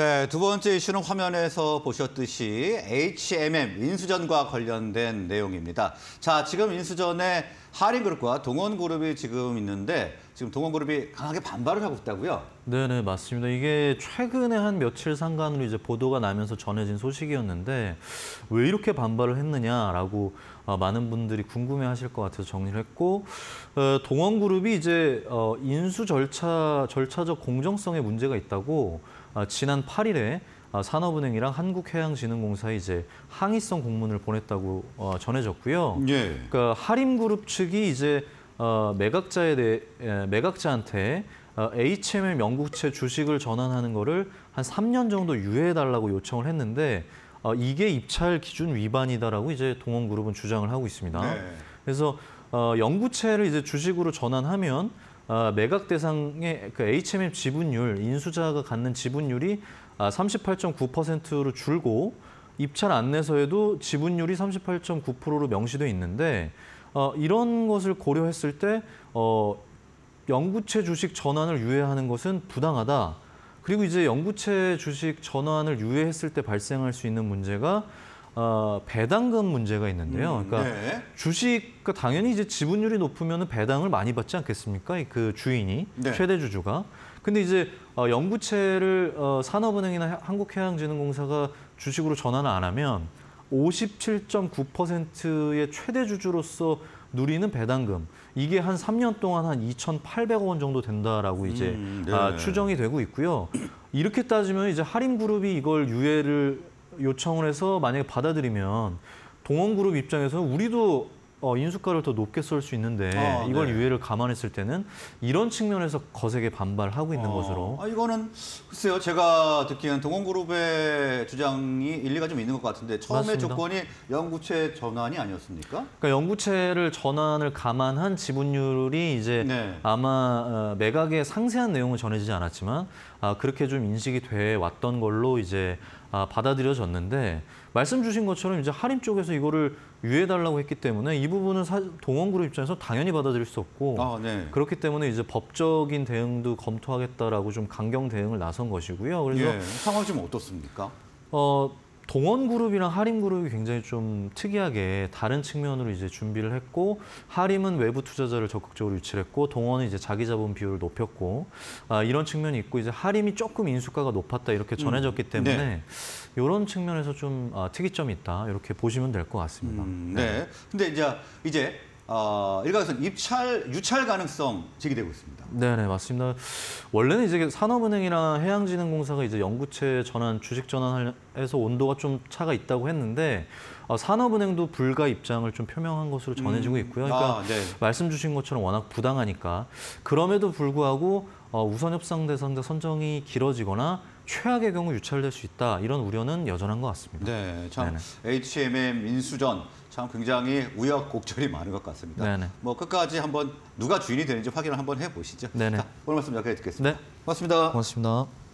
네, 두 번째 이슈는 화면에서 보셨듯이 HMM 인수전과 관련된 내용입니다. 자, 지금 인수전에 하인그룹과 동원그룹이 지금 있는데 지금 동원그룹이 강하게 반발을 하고 있다고요? 네네 맞습니다. 이게 최근에 한 며칠 상간으로 이제 보도가 나면서 전해진 소식이었는데 왜 이렇게 반발을 했느냐라고 어, 많은 분들이 궁금해하실 것 같아서 정리를 했고 어, 동원그룹이 이제 어, 인수 절차 절차적 공정성에 문제가 있다고 아, 지난 8일에 아, 산업은행이랑 한국해양진흥공사에 이제 항의성 공문을 보냈다고 어, 전해졌고요. 예. 그러니까 하림그룹 측이 이제 어, 매각자에 대해 에, 예, 매각자한테 어, HMM 영국채 주식을 전환하는 거를 한 3년 정도 유예해달라고 요청을 했는데 어, 이게 입찰 기준 위반이다라고 이제 동원그룹은 주장을 하고 있습니다. 네. 그래서 어, 영구채를 이제 주식으로 전환하면 아, 매각 대상의 그 HMM 지분율, 인수자가 갖는 지분율이 아, 38.9%로 줄고 입찰 안내서에도 지분율이 38.9%로 명시돼 있는데 어, 이런 것을 고려했을 때 어, 영구채 주식 전환을 유예하는 것은 부당하다. 그리고 이제 영구채 주식 전환을 유예했을 때 발생할 수 있는 문제가 어, 배당금 문제가 있는데요. 음, 그러니까 네. 주식 그러니까 당연히 이제 지분율이 높으면 배당을 많이 받지 않겠습니까? 그 주인이 네. 최대 주주가. 근데 이제 어, 영구채를 어, 산업은행이나 한국해양진흥공사가 주식으로 전환을 안 하면 57.9%의 최대 주주로서 누리는 배당금 이게 한 3년 동안 한 2,800억 원 정도 된다라고 이제 음, 네. 아, 추정이 되고 있고요. 이렇게 따지면 이제 할인그룹이 이걸 유예를 요청을해서 만약에 받아들이면 동원그룹 입장에서는 우리도 어, 인수가를 더 높게 쏠 수 있는데 아, 네. 이걸 네. 유예를 감안했을 때는 이런 측면에서 거세게 반발하고 있는 아, 것으로. 아, 이거는 글쎄요. 제가 듣기에는 동원그룹의 주장이 일리가 좀 있는 것 같은데 처음에 맞습니다. 조건이 영구채 전환이 아니었습니까? 그러니까 영구채를 전환을 감안한 지분율이 이제 네. 아마 어, 매각의 상세한 내용은 전해지지 않았지만 아, 그렇게 좀 인식이 돼 왔던 걸로 이제 아, 받아들여졌는데 말씀 주신 것처럼 이제 할인 쪽에서 이거를 유예달라고 했기 때문에 이 부분은 사, 동원그룹 입장에서 당연히 받아들일 수 없고 아, 네. 그렇기 때문에 이제 법적인 대응도 검토하겠다라고 좀 강경 대응을 나선 것이고요. 그래서 예, 상황 지금 어떻습니까? 어, 동원 그룹이랑 하림 그룹이 굉장히 좀 특이하게 다른 측면으로 이제 준비를 했고 하림은 외부 투자자를 적극적으로 유치했고 를 동원은 이제 자기 자본 비율을 높였고 아, 이런 측면이 있고 이제 하림이 조금 인수가가 높았다 이렇게 음. 전해졌기 네. 때문에 음, 네. 이런 측면에서 좀 아, 특이점이 있다 이렇게 보시면 될 것 같습니다. 음, 네. 네. 근데 이제 이제 어, 일각에서는 입찰, 유찰 가능성 제기되고 있습니다. 네네, 맞습니다. 원래는 이제 산업은행이나 해양진흥공사가 이제 연구체 전환, 주식 전환해서 온도가 좀 차가 있다고 했는데, 어, 산업은행도 불가 입장을 좀 표명한 것으로 전해지고 음. 있고요. 아, 그러니까 아, 네. 말씀 주신 것처럼 워낙 부당하니까. 그럼에도 불구하고 어, 우선 협상 대상자 선정이 길어지거나 최악의 경우 유찰될 수 있다 이런 우려는 여전한 것 같습니다. 네, 참 네네. HMM 인수전 참 굉장히 우여곡절이 많은 것 같습니다. 네네. 뭐 끝까지 한번 누가 주인이 되는지 확인을 한번 해보시죠. 네네. 자, 오늘 말씀 여기까지 듣겠습니다. 네. 고맙습니다. 고맙습니다.